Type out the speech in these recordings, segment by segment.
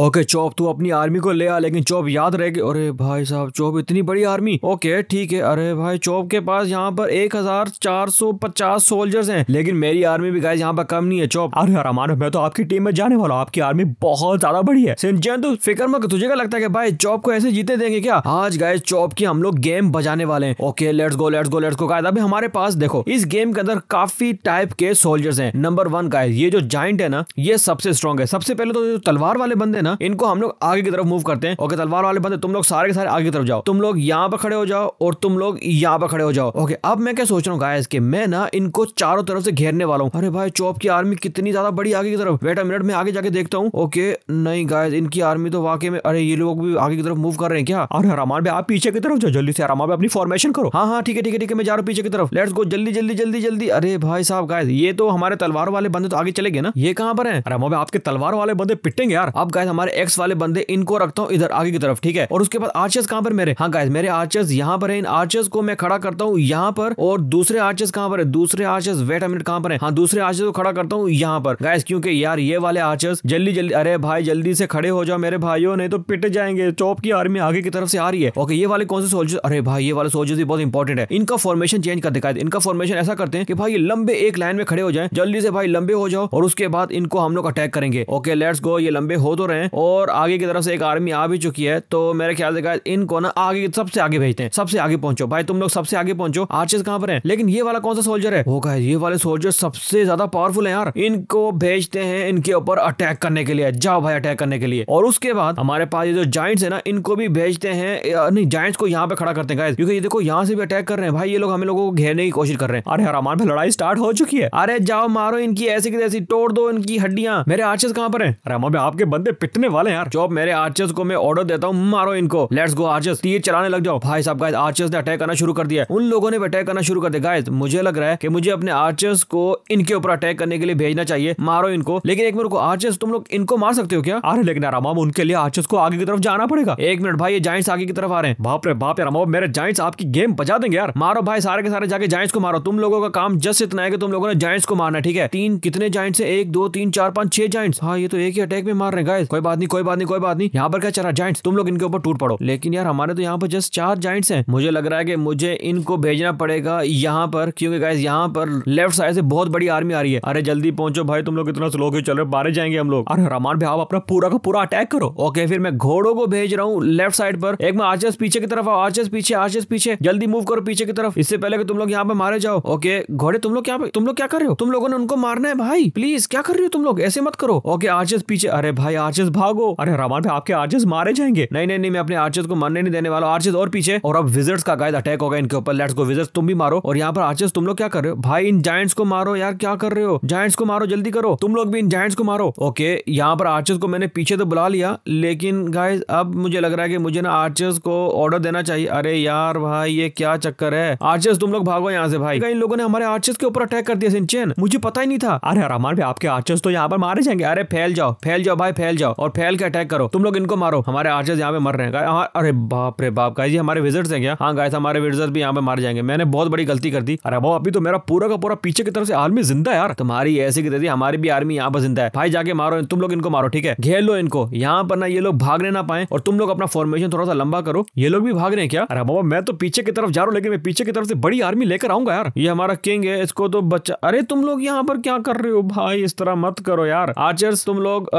okay चौप तू अपनी आर्मी को ले आ लेकिन चौप याद रहेगी अरे भाई साहब चौप इतनी बड़ी आर्मी ओके ठीक है अरे भाई चौप के पास यहाँ पर एक हजार चार सौ पचास सोल्जर्स है लेकिन मेरी आर्मी भी गाइस यहाँ पर कम नहीं है चौप अरे मानो मैं तो आपकी टीम में जाने वाला हूँ आपकी आर्मी बहुत ज्यादा बड़ी है सिंचन तो फिक्र मत तुझे क्या लगता है भाई चौप को ऐसे जीते देंगे क्या आज गाय चौप की हम लोग गेम बजाने वाले हैं okay let's go let's go let's go guys अभी हमारे पास देखो इस गेम के अंदर काफी टाइप के सोल्जर्स हैं नंबर वन गाइस ये जो जॉइंट है ना ये सबसे स्ट्रॉन्ग है सबसे पहले तो जो तलवार वाले बंदे ना ना इनको हम लोग आगे की तरफ मूव करते हैं ओके तलवार वाले बंदे तुम लोग सारे के सारे आगे की तरफ जाओ तुम लोग यहाँ पर खड़े हो जाओ और तुम लोग यहाँ पर खड़े हो जाओ ओके अब मैं क्या सोच रहा हूँ गायस के मैं ना इनको चारों तरफ से घेरने वाला हूँ अरे भाई चौप की आर्मी कितनी ज्यादा बड़ी आगे की तरफ बेटा मिनट में आगे जाके देखता हूँ ओके नहीं गायस इनकी आर्मी तो वाकई में अरे ये लोग भी आगे की तरफ मूव कर रहे हैं क्या अरे हरामान भाई आप पीछे की तरफ जाओ जल्दी से हरामान अपनी फॉर्मेशन करो हाँ हाँ ठीक है ठीक है ठीक है मैं जा रहा हूँ पीछे की तरफ लेट्स गो जल्दी जल्दी जल्दी जल्दी अरे भाई साहब गायस ये तो हमारे तलवार वाले बंदे तो आगे चले गए ना ये कहाँ पर है अरे हमारे आपके तलवार वाले बंदे पिटेंगे यार अब गायस हमारे एक्स वाले बंदे इनको रखता हूँ इधर आगे की तरफ ठीक है और उसके बाद आर्चर्स कहाँ पर मेरे हाँ गाइस मेरे आर्चर्स यहाँ पर है इन आर्चर्स को मैं खड़ा करता हूँ यहाँ पर और दूसरे आर्चर्स कहाँ पर है दूसरे आर्चर्स वेट मिनट कहाँ पर है हाँ दूसरे आर्चर्स को खड़ा करता हूँ यहाँ पर गायस क्योंकि यार ये वाले आर्चर्स जल्दी जल्दी अरे भाई जल्दी से खड़े हो जाओ मेरे भाइयों नहीं तो पिट जाएंगे चौप की आर्मी आगे की तरफ से आ रही है ओके ये वाले कौन से सोल्जर्स अरे भाई ये वाले सोल्जर्स भी बहुत इंपॉर्टेंट है इनका फॉर्मेशन चेंज कर दिखाई इनका फॉर्मेशन ऐसा करते हैं कि भाई लंबे एक लाइन में खड़े हो जाए जल्दी से भाई लंबे हो जाओ और उसके बाद इनको हम लोग अटैक करेंगे ओके लेट्स गो ये लंबे हो तो रहे हैं और आगे की तरफ से एक आर्मी आ भी चुकी है तो मेरे ख्याल से इनको ना आगे सबसे आगे भेजते हैं सबसे आगे पहुंचो भाई तुम लोग सबसे आगे पहुंचो आर्चेस कहाँ पर है लेकिन ये वाला कौन सा सोल्जर है वो गाइस ये वाले सोल्जर सबसे ज्यादा पावरफुल है यार इनको भेजते हैं इनके ऊपर अटैक करने के लिए जाओ भाई अटैक करने के लिए और उसके बाद हमारे पास ये जो जाइंट्स है ना इनको भी भेजते हैं नहीं जाइंट्स को यहाँ पे खड़ा करते हैं गाइस क्योंकि ये देखो यहाँ से भी अटैक कर रहे हैं भाई ये लोग हमें लोगों को घेरने की कोशिश कर रहे हैं अरे यार हमारे लड़ाई स्टार्ट हो चुकी है अरे जाओ मारो इनकी ऐसी की तैसी तोड़ दो इनकी हड्डियां मेरे आर्चेस कहाँ पर है अरे हमारे आपके बंदे पिटने वाले यार जॉब मेरे आर्चर्स को मैं ऑर्डर देता हूँ मारो इनको लेट्स गो आर्चर्स तीर चलाने लग जाओ भाई साहब गाइस आर्चर्स ने अटैक करना शुरू कर दिया उन लोगों ने भी अटैक करना शुरू कर दिया गाइस मुझे लग रहा है कि मुझे अपने आर्चर्स को इनके ऊपर अटैक करने के लिए भेजना चाहिए मारो इनको लेकिन एक मिनट को आर्चर्स तुम लोग इनको मार सकते हो क्या अरे लेकिन आराम उनके लिए आर्चर्स को आगे की तरफ जाना पड़ेगा एक मिनट भाई ये जाइंट्स आगे की तरफ आ रहे हैं बाप रे बाप यार मेरे जाइंट्स आपकी गेम बजा देंगे यार मारो भाई सारे के सारे जाके जाइंट्स को मारो तुम लोगों का काम जस्ट इतना है कि तुम लोगों ने जाइंट्स को मारना ठीक है तीन कितने जाइंट्स है एक दो तीन चार पांच छह जाइंट्स हाँ ये तो एक ही अटैक में मार रहे हैं गाइस कोई बात नहीं कोई बात नहीं कोई बात नहीं यहाँ पर क्या चला जाइंट्स तुम लोग इनके ऊपर टूट पड़ो लेकिन यार हमारे तो यहाँ पर जस्ट चार जाइंट्स हैं मुझे लग रहा है कि मुझे इनको भेजना पड़ेगा यहाँ पर क्योंकि गाइज यहाँ पर लेफ्ट साइड से बहुत बड़ी आर्मी आ रही है अरे जल्दी पहुंचो भाई तुम लोग इतना स्लो होकर चल रहे हो बारे जाएंगे हम लोग अरे रमान भाई आप अपना पूरा का पूरा अटैक करो ओके फिर मैं घोड़ों को भेज रहा हूँ लेफ्ट साइड पर एक मैं आर्चर्स पीछे की तरफ आओ पीछे आर्चर्स पीछे जल्दी मूव करो पीछे की तरफ इससे पहले कि तुम लोग यहाँ पे मारे जाओ ओके घोड़े तुम लोग क्या तुम लोग क्या कर रहे हो तुम लोगों ने उनको मारना है भाई प्लीज क्या कर रहे हो तुम लोग ऐसे मत करो ओके आर्चर्स पीछे अरे भाई आर्चर्स आर्चेस भागो अरे रहमान भाई आपके आर्चेस मारे जाएंगे नहीं नहीं नहीं मैं अपने आर्चेस को मरने नहीं देने वाला आर्चेस और पीछे और अब विजर्स का गायद अटैक होगा इनके ऊपर लेट्स गो विजर्स तुम भी मारो और यहाँ पर आर्चेस तुम लोग क्या कर रहे हो भाई इन जायंट्स को मारो यार क्या कर रहे हो जायंट्स को मारो जल्दी करो तुम लोग भी इन जायंट्स को मारो ओके यहाँ पर आर्चेस को मैंने पीछे तो बुला लिया लेकिन गाइज अब मुझे लग रहा है कि मुझे ना आर्चेस को ऑर्डर देना चाहिए अरे यार भाई ये क्या चक्कर है आर्चेस तुम लोग भागो यहाँ से भाई इन लोगों ने हमारे आर्चेस के ऊपर अटैक कर दिया सिंचेन मुझे पता ही नहीं था अरे रहमान भाई आपके आर्चेस तो यहाँ पर मारे जाएंगे अरे फैल जाओ फैल जाओ भाई फैल जाओ और फैल के अटैक करो तुम लोग इनको मारो हमारे आर्चर्स यहाँ पे मर रहे हैं हाँ, अरे बाप रे बाप गाइज हमारे विजर्स हैं क्या हाँ गाइस हमारे विजर्स भी यहाँ पे मार जाएंगे मैंने बहुत बड़ी गलती कर दी अरे भाव अभी तो मेरा पूरा का पूरा पीछे की तरफ से आर्मी जिंदा है यार तुम्हारी ऐसी की हमारी भी आर्मी यहाँ पर जिंदा है भाई जाके मारो तुम लोग इनको मारो ठीक है घेर लो इनको यहाँ पर ना ये लोग भागने ना पाए और तुम लोग अपना फॉर्मेशन थोड़ा सा लंबा करो ये लोग भी भाग रहे हैं क्या अरे बाबा मैं तो पीछे की तरफ जा रहा हूँ लेकिन मैं पीछे की तरफ से बड़ी आर्मी लेकर आऊंगा यार ये हमारा किंग है इसको तो बच्चा अरे तुम लोग यहाँ पर क्या कर रहे हो भाई इस तरह मत करो यार आर्चर्स तुम लोग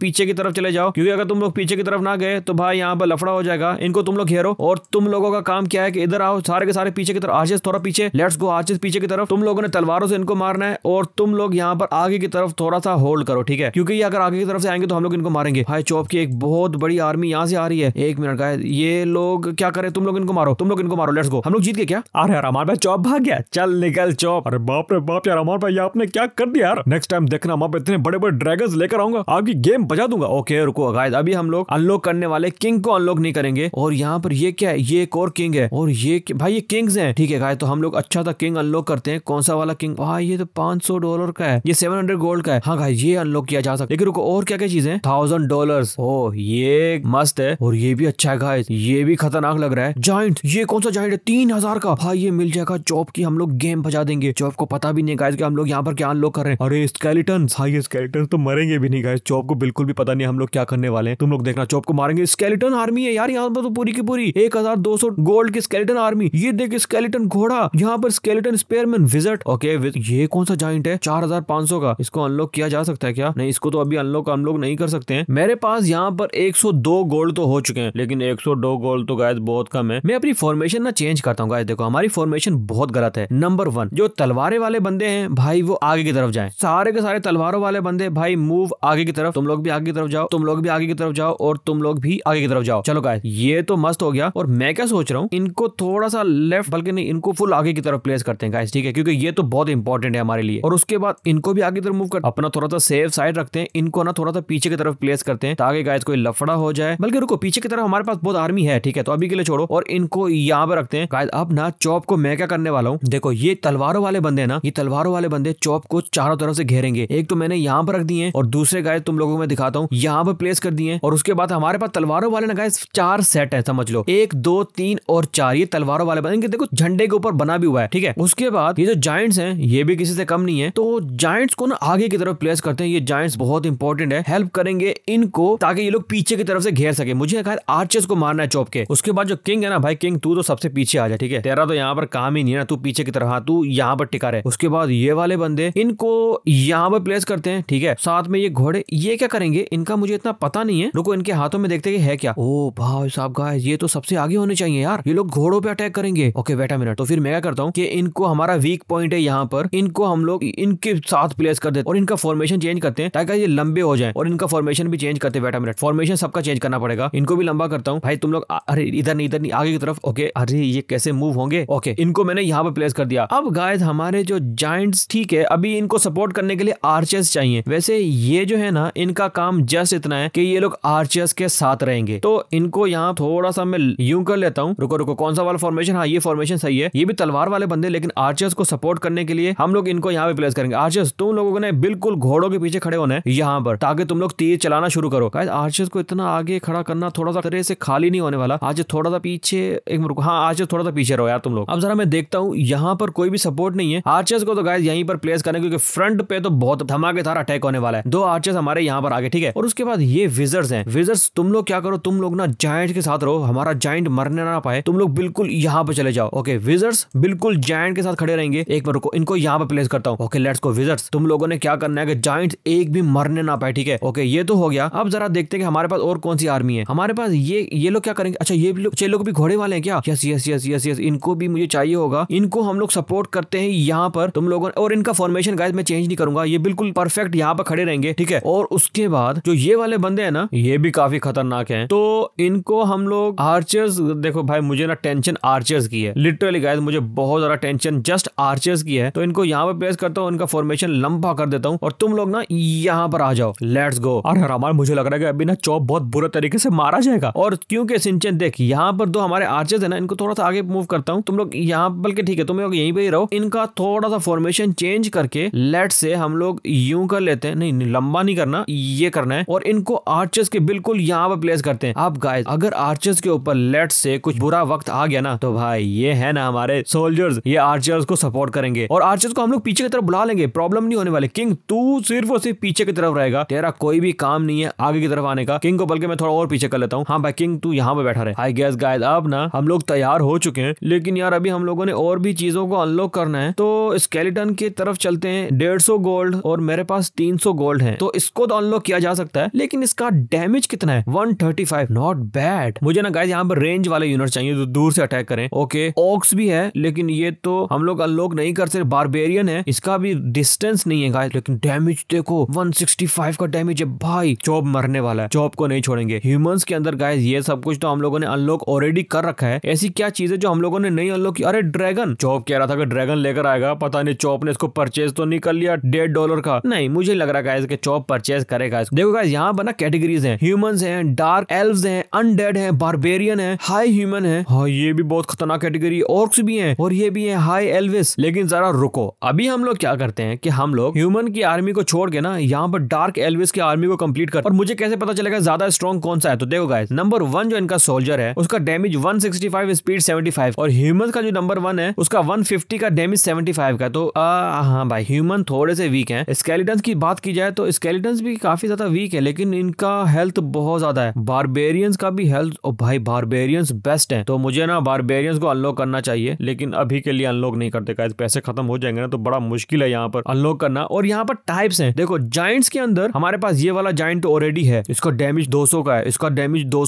पीछे की तरफ तरफ चले जाओ क्योंकि अगर तुम लोग पीछे की तरफ ना गए तो भाई यहाँ पर लफड़ा हो जाएगा इनको तुम लोग घेरो और तुम लोगों का काम क्या है कि इधर आओ सारे के सारे पीछे की तरफ आशीष थोड़ा पीछे लेट्स गो आशीष पीछे की तरफ तुम लोगों ने तलवारों से इनको मारना है और तुम लोग यहाँ पर आगे की तरफ थोड़ा सा होल्ड करो ठीक है क्योंकि ये अगर आगे की तरफ से आएंगे तो हम लोग इनको मारेंगे भाई चौप की एक बहुत बड़ी आर्मी यहाँ से आ रही है एक मिनट का ये लोग क्या करे तुम लोग इनको मारो तुम लोग इनको मारो लेट्स गो हम लोग जीत के क्या अरे यार हमारे भाई चौप भाग गया चल निकल चौप अरे बाप रे बाप यार हमारे भाई आपने क्या कर दिया यार नेक्स्ट टाइम देखना मैं इतने बड़े बड़े ड्रैगन लेकर आऊंगा आपकी गेम बजा दूंगा ओके रुको गाइस अभी हम लोग अनलॉक करने वाले किंग को अनलॉक नहीं करेंगे और यहाँ पर ये क्या है ये एक और किंग है और ये भाई ये किंग्स हैं ठीक है गाइस तो हम लोग अच्छा था किंग अनलॉक करते हैं कौन सा वाला किंग भाई ये तो पांच डॉलर का है ये सेवन गोल्ड का है हाँ गाइस ये अनलॉक किया जा सकता लेकिन रुको और क्या क्या है थाउजेंड डॉलर ओ ये मस्त है और ये भी अच्छा है गाइस ये भी खतरनाक लग रहा है जॉइंट ये कौन सा जॉइंट है तीन हजार का भाई ये मिल जाएगा चौप की हम लोग गेम बजा देंगे चौप को पता भी नहीं गाइस कि हम लोग यहाँ पर क्या अनलॉक कर रहे हैं अरे स्केलेटन हाँ ये स्केलेटन तो मरेंगे भी नहीं गाइस चौप को बिल्कुल भी पता नहीं हैं हम लोग क्या करने वाले हैं तुम लोग देखना चौप को मारेंगे स्केलेटन आर्मी है यार यहाँ पर तो पूरी की पूरी एक हजार दो सौ गोल्ड की स्केलेटन आर्मी ये देख स्केलेटन घोड़ा यहाँ पर स्केलेटन स्पेयरमैन विजट ओके ये कौन सा जॉइंट है चार हजार पांच सौ का इसको अनलॉक किया जा सकता है क्या नहीं इसको तो अभी अनलॉक हम लोग नहीं कर सकते हैं मेरे पास यहाँ पर एक सौ दो गोल्ड तो हो चुके हैं लेकिन एक सौ दो गोल्ड तो गायद बहुत कम है मैं अपनी फॉर्मेशन ना चेंज करता हूँ गाय देखो हमारी फॉर्मेशन बहुत गलत है नंबर वन जो तलवारे वाले बंदे हैं भाई वो आगे की तरफ जाए सारे के सारे तलवारों वाले बंदे भाई मूव आगे की तरफ तुम लोग भी आगे की तरफ तरफ जाओ तुम लोग भी आगे की तरफ जाओ और तुम लोग भी आगे की तरफ जाओ चलो गाय ये तो मस्त हो गया और मैं क्या सोच रहा हूँ इनको थोड़ा सा लेफ्ट बल्कि नहीं इनको फुल आगे की तरफ प्लेस करते हैं गाइस ठीक है क्योंकि ये तो बहुत इंपॉर्टेंट है हमारे लिए और उसके बाद इनको भी आगे तरफ मूव कर अपना थोड़ा सा सेफ साइड रखते हैं इनको ना थोड़ा सा पीछे की तरफ प्लेस करते हैं ताकि गाइस कोई लफड़ा हो जाए बल्कि रुको पीछे की तरफ हमारे पास बहुत आर्मी है ठीक है तो अभी के लिए छोड़ो और इनको यहाँ पे रखते हैं गाइस अब ना चौप को मैं क्या करने वाला हूँ देखो ये तलवारों वाले बंदे ना ये तलवारों वाले बंदे चौप को चारों तरफ से घेरेंगे एक तो मैंने यहाँ पर रख दिए और दूसरे गाय तुम लोगों को दिखाता हूँ यहाँ पर प्लेस कर दिए और उसके बाद हमारे पास तलवारों वाले ना चार सेट है समझ लो एक दो तीन और चार ये तलवारों वाले बनेंगे देखो झंडे के ऊपर बना भी हुआ है ठीक है उसके बाद ये जो जॉइंट्स हैं ये भी किसी से कम नहीं है तो जॉइंट्स को ना आगे की तरफ प्लेस करते हैं ये जॉइंट्स बहुत इंपॉर्टेंट है हेल्प करेंगे इनको ताकि ये लोग पीछे की तरफ से घेर सके मुझे आर्चेस को मारना है चौप के उसके बाद जो किंग है ना भाई किंग तू तो सबसे पीछे आ जाए ठीक है तेरा तो यहाँ पर काम ही नहीं है ना तू पीछे की तरफ हाँ तू यहाँ पर टिका रहे उसके बाद ये वाले बंदे इनको यहाँ पर प्लेस करते हैं ठीक है साथ में ये घोड़े ये क्या करेंगे इन इनका मुझे इतना पता नहीं है रुको इनके हाथों में देखते है क्या ओ भाई साहब गाय ये तो सबसे आगे होने चाहिए यार ये लोग घोड़ों पे अटैक करेंगे ओके वेट मिनट तो फिर मैं क्या करता हूँ कि इनको हमारा वीक पॉइंट है यहाँ पर इनको हम लोग इनके साथ प्लेस कर देते और इनका फॉर्मेशन चेंज करते हैं ताकि ये लंबे हो जाए और इनका फॉर्मेशन भी चेंज करते वेट मिनट फॉर्मेशन सबका चेंज करना पड़ेगा इनको भी लंबा करता हूँ भाई तुम लोग अरे इधर नहीं इधर नहीं आगे की तरफ ओके अरे ये कैसे मूव होंगे ओके इनको मैंने यहाँ पर प्लेस कर दिया अब गाय हमारे जो जॉइंट्स ठीक है अभी इनको सपोर्ट करने के लिए आर्चेस चाहिए वैसे ये जो है ना इनका काम जस्ट जस्ट इतना है कि ये लोग आर्चर्स के साथ रहेंगे तो इनको यहाँ थोड़ा सा मैं यूं कर लेता हूँ रुको रुको कौन सा वाला फॉर्मेशन हाँ ये फॉर्मेशन सही है ये भी तलवार वाले बंदे लेकिन आर्चर्स को सपोर्ट करने के लिए हम लोग इनको यहाँ पे प्लेस करेंगे आर्चर्स तुम लोगों ने बिल्कुल घोड़ों के पीछे खड़े होने यहाँ पर ताकि तुम लोग तीर चलाना शुरू करो आर्चर्स को इतना आगे खड़ा करना थोड़ा सा से खाली नहीं होने वाला आज थोड़ा सा पीछे एक रुको हाँ आज थोड़ा सा पीछे रहो यार तुम लोग अब जरा मैं देखता हूँ यहाँ पर कोई भी सपोर्ट नहीं है आर्चर्स को तो गाय यहीं पर प्लेस करना क्योंकि फ्रंट पे तो बहुत धमाकेदार अटैक होने वाला है दो आर्चर्स हमारे यहाँ पर आगे ठीक है और उसके बाद ये विजर्स हैं विजर्स तुम लोग क्या करो तुम लोग ना जायंट के साथ रहो हमारा जायंट मरने ना पाए तुम लोग बिल्कुल यहाँ पे चले जाओ ओके विजर्स बिल्कुल जायंट के साथ खड़े रहेंगे एक बार रुको इनको यहाँ पे प्लेस करता हूँ ओके लेट्स को विजर्स तुम लोगों ने क्या करना है कि जायंट एक भी मरने ना पाए ठीक है ओके ये तो हो गया अब जरा देखते हैं हमारे पास और कौन सी आर्मी है हमारे पास ये ये लोग क्या करेंगे अच्छा ये लोग लोग भी घोड़े वाले हैं क्या yes yes yes yes yes इनको भी मुझे चाहिए होगा इनको हम लोग सपोर्ट करते हैं यहाँ पर तुम लोगों और इनका फॉर्मेशन गाइस मैं चेंज नहीं करूंगा ये बिल्कुल परफेक्ट यहाँ पर खड़े रहेंगे ठीक है और उसके बाद जो ये वाले बंदे है ना ये भी काफी खतरनाक है तो इनको हम लोग आर्चर्स देखो भाई मुझे ना टेंशन आर्चर्स की है लिटरली गाइस मुझे बहुत ज्यादा टेंशन जस्ट आर्चर्स की है तो इनको यहाँ पे प्लेस करता हूँ इनका फॉर्मेशन लंबा कर देता हूँ और तुम लोग ना यहाँ पर आ जाओ लेट्स गो अरे हमारे मुझे लग रहा है कि अभी ना चौप बहुत बुरे तरीके से मारा जाएगा और क्योंकि सिंचन देख यहाँ पर दो हमारे आर्चर्स है ना इनको थोड़ा सा आगे मूव करता हूँ तुम लोग यहाँ बल्कि ठीक है तुम लोग यहीं पे ही रहो इनका थोड़ा सा फॉर्मेशन चेंज करके लेट से हम लोग यूं कर लेते हैं नहीं लंबा नहीं करना ये करना है और इनको आर्चर्स के बिल्कुल यहाँ पर प्लेस करते हैं आप गाय अगर आर्चर्स के ऊपर लेट से कुछ बुरा वक्त आ गया ना तो भाई ये है ना हमारे सोल्जर्स ये आर्चर्स को सपोर्ट करेंगे और आर्चर्स को हम लोग पीछे की तरफ बुला लेंगे प्रॉब्लम नहीं होने वाले किंग तू सिर्फ और सिर्फ पीछे की तरफ रहेगा तेरा कोई भी काम नहीं है आगे की तरफ आने का किंग को बल्कि मैं थोड़ा और पीछे कर लेता हूँ हाँ भाई किंग तू यहाँ पे बैठा रहे आई गेस गाय अब ना हम लोग तैयार हो चुके हैं लेकिन यार अभी हम लोगों ने और भी चीजों को अनलॉक करना है तो स्केलेटन की तरफ चलते हैं डेढ़ गोल्ड और मेरे पास तीन गोल्ड है तो इसको तो अनलॉक किया जा सकता सकता है लेकिन इसका डैमेज कितना है 135 नॉट बैड मुझे ना गाइस यहाँ पर रेंज वाले यूनिट चाहिए जो दूर से अटैक करें ओके ऑक्स भी है लेकिन ये तो हम लोग अनलॉक नहीं कर सकते बारबेरियन है इसका भी डिस्टेंस नहीं है गाइस लेकिन डैमेज देखो 165 का डैमेज है भाई चौप मरने वाला है चौप को नहीं छोड़ेंगे ह्यूमंस के अंदर गाइस ये सब कुछ तो हम लोगों ने अनलॉक ऑलरेडी कर रखा है ऐसी क्या चीज है जो हम लोगों ने नहीं अनलॉक किया अरे ड्रैगन चौप कह रहा था कि ड्रैगन लेकर आएगा पता नहीं चौप ने इसको परचेज तो नहीं कर लिया डेढ़ डॉलर का नहीं मुझे लग रहा है कि चौप परचेज करेगा देखो गाइस यहाँ पर ना कैटेगरीज है ह्यूमन है डार्क एल्व है अनडेड है बारबेरियन है हाई ह्यूमन है हाँ ये भी बहुत खतरनाक कैटेगरी और भी है और ये भी है हाई एल्विस लेकिन जरा रुको अभी हम लोग क्या करते हैं कि हम लोग ह्यूमन की आर्मी को छोड़ के ना यहाँ पर डार्क एल्विस की आर्मी को कंप्लीट कर और मुझे कैसे पता चलेगा ज्यादा स्ट्रॉन्ग कौन सा है तो देखो गाइस नंबर वन जो इनका सोल्जर है उसका डैमेज 165 स्पीड 75 और ह्यूमन का जो नंबर वन है उसका वन का डैमेज 75 का तो हाँ भाई ह्यूमन थोड़े से वीक है स्केलेटन की बात की जाए तो स्केलेटन भी काफी ज्यादा वीक ठीक है लेकिन इनका हेल्थ बहुत ज्यादा है बारबेरियंस का भी हेल्थ ओ भाई बारबेरियंस बेस्ट है तो मुझे ना बारबेरियंस को अनलॉक करना चाहिए लेकिन अभी के लिए अनलॉक नहीं करते पैसे खत्म हो जाएंगे ना तो बड़ा मुश्किल है यहाँ पर अनलॉक करना और यहाँ पर टाइप्स है देखो जाइंट्स के अंदर हमारे पास ये वाला जाइंट ऑलरेडी है इसका डैमेज दो का है इसका डैमेज दो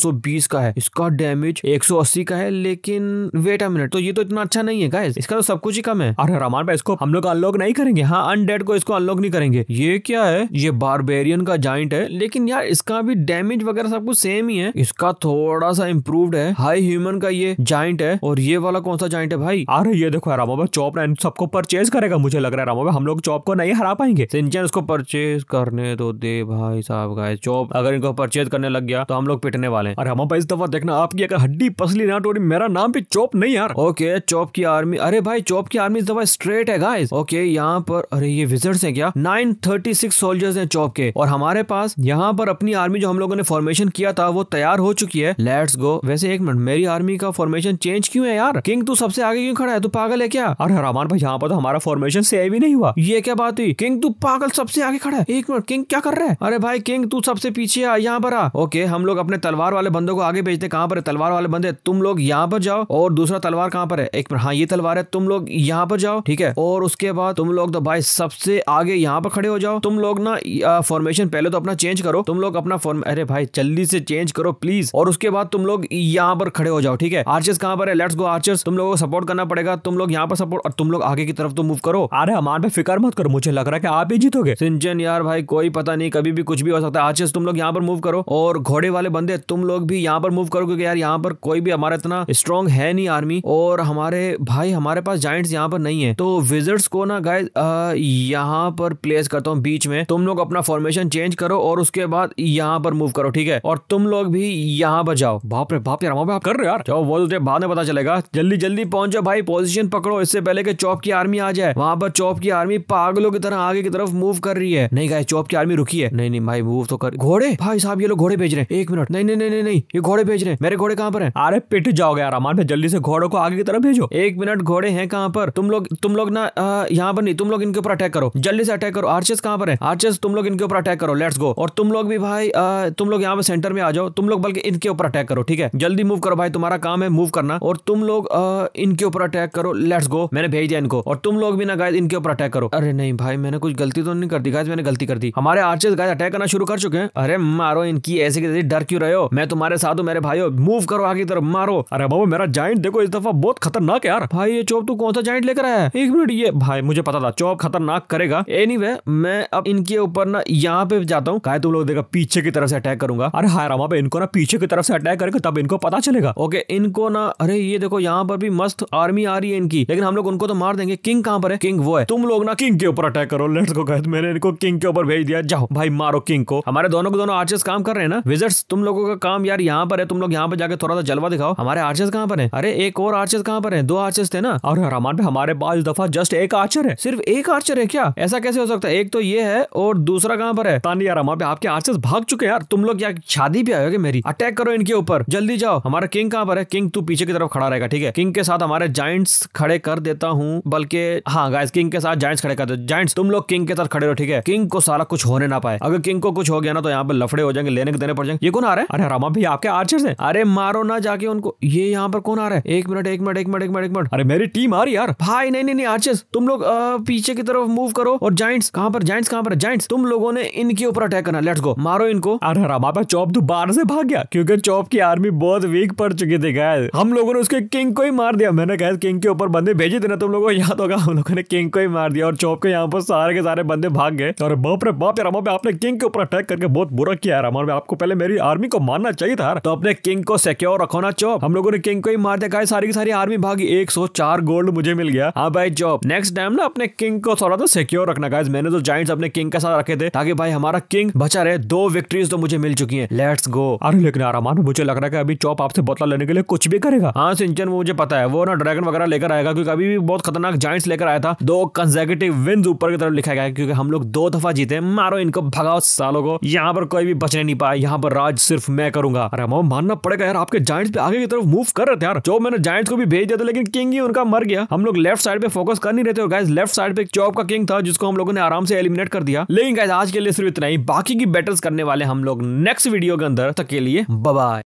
का है इसका डैमेज एक का है लेकिन वेट अ मिनट तो ये तो इतना अच्छा नहीं है गाइस इसका तो सब कुछ ही कम है अरे हमारे पास इसको हम लोग अनलॉक नहीं करेंगे हाँ अनडेड को इसको अनलॉक नहीं करेंगे ये क्या है ये बारबेरियन का जाइंट है लेकिन यार इसका भी डैमेज वगैरह सब कुछ सेम ही है इसका थोड़ा सा इम्प्रूव है हाई ह्यूमन का ये जॉइंट है और ये वाला कौन सा जॉइंट है भाई अरे ये देखो रामा भाई चौप ना सबको परचेज करेगा मुझे लग रहा है रामा भाई हम लोग चौप को नहीं हरा पाएंगे सिंचन उसको परचेज करने तो दे भाई साहब गाय चौप अगर इनको परचेज करने लग गया तो हम लोग पिटने वाले अरे हम भाई इस दफा देखना आपकी अगर हड्डी पसली ना टोड़ी मेरा नाम भी चौप नहीं यार ओके चौप की आर्मी अरे भाई चौप की आर्मी इस दफा स्ट्रेट है गाइस ओके यहाँ पर अरे ये विजर्स है क्या नाइन थर्टी सिक्स सोल्जर्स है चौप के और हमारे पास यहाँ पर अपनी आर्मी जो हम लोगों ने फॉर्मेशन किया था वो तैयार हो चुकी है लेट्स गो वैसे एक मिनट मेरी आर्मी का फॉर्मेशन चेंज क्यों है यार किंग तू सबसे आगे क्यों खड़ा है तू पागल है क्या अरे रामान भाई यहाँ पर तो हमारा फॉर्मेशन सेव ही नहीं हुआ ये क्या बात हुई किंग तू पागल सबसे आगे खड़ा है एक मिनट किंग क्या कर रहा है अरे भाई किंग तू सबसे पीछे आ यहाँ पर आ ओके हम लोग अपने तलवार वाले बंदों को आगे भेजते कहाँ पर है तलवार वाले बंदे तुम लोग यहाँ पर जाओ और दूसरा तलवार कहाँ पर है एक मिनट हाँ ये तलवार है तुम लोग यहाँ पर जाओ ठीक है और उसके बाद तुम लोग तो भाई सबसे आगे यहाँ पर खड़े हो जाओ तुम लोग ना फॉर्मेशन पहले तो अपना चेंज करो तुम लोग अपना फॉर्म अरे भाई जल्दी से चेंज करो प्लीज और उसके बाद तुम लोग यहाँ पर खड़े हो जाओ ठीक है आर्चर्स कहाँ पर है लेट्स गो आर्चर्स तुम लोगों को सपोर्ट करना पड़ेगा तुम लोग यहाँ पर सपोर्ट और तुम लोग आगे की तरफ तो मूव करो अरे हमारे पे फिक्र मत करो मुझे लग रहा है कि आप ही जीतोगे सिंचन यार भाई कोई पता नहीं कभी भी कुछ भी हो सकता है आर्चर्स तुम लोग यहाँ पर मूव करो और घोड़े वाले बंदे तुम लोग भी यहाँ पर मूव करो क्योंकि यार यहाँ पर कोई भी हमारा इतना स्ट्रॉन्ग है नहीं आर्मी और हमारे भाई हमारे पास जाइंट्स यहाँ पर नहीं है तो विजर्ट्स को ना गाय यहाँ पर प्लेस करता हूँ बीच में तुम लोग अपना फॉर्मेशन चेंज करो और और उसके बाद यहाँ पर मूव करो ठीक है और तुम लोग भी यहाँ पर जाओ बाप रे बाप यार वहां आप कर रहे यार चलो वो तो बाद में पता चलेगा जल्दी जल्दी पहुंचो भाई पोजिशन पकड़ो इससे पहले के चौप की आर्मी आ जाए वहाँ पर चौप की आर्मी पागलों की तरह आगे की तरफ मूव कर रही है नहीं गाय चौप की आर्मी रुकी है नहीं नहीं भाई मूव तो कर घोड़े भाई साहब ये लोग घोड़े भेज रहे हैं एक मिनट नहीं नहीं नहीं नहीं ये घोड़े भेज रहे हैं मेरे घोड़े कहाँ पर है अरे पिट जाओगे यार हमारे जल्दी से घोड़ों को आगे की तरफ भेजो एक मिनट घोड़े हैं कहाँ पर तुम लोग तुम लोग ना यहाँ पर नहीं तुम लोग इनके ऊपर अटैक करो जल्दी से अटैक करो आर्चेस कहाँ पर है आर्चेस तुम लोग इनके ऊपर अटैक करो लेट्स गो और और तुम लोग भी भाई आ, तुम लोग यहाँ पे सेंटर में आ जाओ तुम लोग बल्कि इनके ऊपर अटैक करो ठीक है जल्दी मूव करो भाई तुम्हारा काम है मूव करना और तुम लोग आ, इनके ऊपर अटैक करो लेट्स गो मैंने भेज दिया इनको और तुम लोग भी ना गाय इनके ऊपर अटैक करो अरे नहीं भाई मैंने कुछ गलती तो नहीं कर दी गाय मैंने गलती कर दी हमारे आर्चेस गाय अटैक करना शुरू कर चुके हैं अरे मारो इनकी ऐसे की डर क्यों रहे हो मैं तुम्हारे साथ हूँ मेरे भाई मूव करो आगे तरफ मारो अरे बाबू मेरा जॉइंट देखो इस दफा बहुत खतरनाक है यार भाई ये चौप तू कौन सा जॉइंट लेकर आया है एक मिनट ये भाई मुझे पता था चौप खतरनाक करेगा एनी anyway, मैं अब इनके ऊपर ना यहाँ पे जाता हूँ है तुम लोग देखा पीछे की तरफ से अटैक करूंगा अरे हायरामा पे इनको ना पीछे की तरफ से अटैक करेगा तब इनको पता चलेगा ओके इनको ना अरे ये देखो यहाँ पर भी मस्त आर्मी आ रही है इनकी लेकिन हम लोग उनको तो मार देंगे किंग कहाँ पर है किंग वो है तुम लोग ना किंग के ऊपर अटैक करो लेट्स गो गैस मैंने इनको किंग के ऊपर भेज दिया जाओ भाई मारो किंग को हमारे दोनों के दोनों आर्चर्स काम कर रहे हैं ना विजर्ट्स तुम लोगों का काम यार यहाँ पर है तुम लोग यहाँ पर जाकर थोड़ा सा जलवा दिखाओ हमारे आर्चर्स कहाँ पर है अरे एक और आर्चर्स कहाँ पर है दो आर्चर्स थे ना और रामान पे हमारे पास दफा जस्ट एक आर्चर है सिर्फ एक आर्चर है क्या ऐसा कैसे हो सकता है एक तो ये है और दूसरा कहाँ पर है तानिया रामा पे आपके आर्चर्स भाग चुके हैं यार तुम लोग यार शादी भी आयोगे मेरी अटैक करो इनके ऊपर जल्दी जाओ हमारा किंग कहाँ पर है किंग तू पीछे की तरफ खड़ा रहेगा ठीक है किंग के साथ हमारे जाइंट्स खड़े कर देता हूँ बल्कि हाँ गाइस किंग के साथ जाइंट्स खड़े कर दो जाइंट्स तुम लोग किंग के साथ खड़े रहो ठीक है किंग को सारा कुछ होने ना पाए अगर किंग को कुछ हो गया ना तो यहाँ पे लफड़े हो जाएंगे लेने के देने पड़ जाएंगे ये कौन आ रहा है अरे रामा भैया आपके आर्चर्स है अरे मारो ना जाके उनको ये यहाँ पर कौन आ रहा है एक मिनट एक मिनट एक मिनट एक मिनट एक मिनट अरे मेरी टीम आ रही यार भाई नहीं नहीं नहीं आर्चर्स तुम लोग पीछे की तरफ मूव करो और जाइंट्स कहाँ पर जाइंट्स कहाँ पर जाइंट्स तुम लोगों ने इनके ऊपर अटैक करना लेट्स गो मारो इनको अरे हरामापा चौप तो बाहर से भाग गया क्योंकि चौप की आर्मी बहुत वीक पड़ चुकी थी गाय हम लोगों ने उसके किंग को ही मार दिया मैंने कहा किंग के ऊपर बंदे भेजे थे ना तुम लोगों को याद होगा हम लोगों ने किंग को ही मार दिया और चौप के यहाँ पर सारे के सारे बंदे भाग गए और बाप रे बाप यार पे आपने किंग के ऊपर अटैक करके बहुत बुरा किया यार हमारे आपको पहले मेरी आर्मी को मारना चाहिए था तो अपने किंग को सिक्योर रखो ना चौप हम लोगों ने किंग को ही मार दिया सारी की सारी आर्मी भागी एक गोल्ड मुझे मिल गया हाँ भाई चौप नेक्स्ट टाइम ना अपने किंग को थोड़ा सा सिक्योर रखना गाइज मैंने तो जाइंट्स अपने किंग के साथ रखे थे ताकि भाई हमारा किंग बचा रहे दो विक्ट्रीज तो मुझे मिल चुकी है लेट्स गो अरे लेकिन आरामान मुझे लग रहा है अभी चौप आपसे बोतला लेने के लिए कुछ भी करेगा हाँ सिंचन मुझे पता है वो ना ड्रैगन वगैरह लेकर आएगा क्योंकि अभी भी बहुत खतरनाक जॉइंट्स लेकर आया था दो कंजेकेटिव विन ऊपर की तरफ लिखा गया क्योंकि हम लोग दो दफा जीते मारो इनको भगाओ सालों को यहाँ पर कोई भी बचने नहीं पाया यहाँ पर राज सिर्फ मैं करूंगा अरे मोम मानना पड़ेगा यार आपके जॉइंट्स पे आगे की तरफ मूव कर रहे थे यार जो मैंने जॉइंट्स को भी भेज दिया था लेकिन किंग ही उनका मर गया हम लोग लेफ्ट साइड पे फोकस कर नहीं रहे थे और गाइस लेफ्ट साइड पे चौप का किंग था जिसको हम लोगों ने आराम से एलिमिनेट कर दिया लेकिन गाइस आज के लिए सिर्फ इतना ही बाकी बाकी की बैटल्स करने वाले हम लोग नेक्स्ट वीडियो के अंदर तक के लिए बाय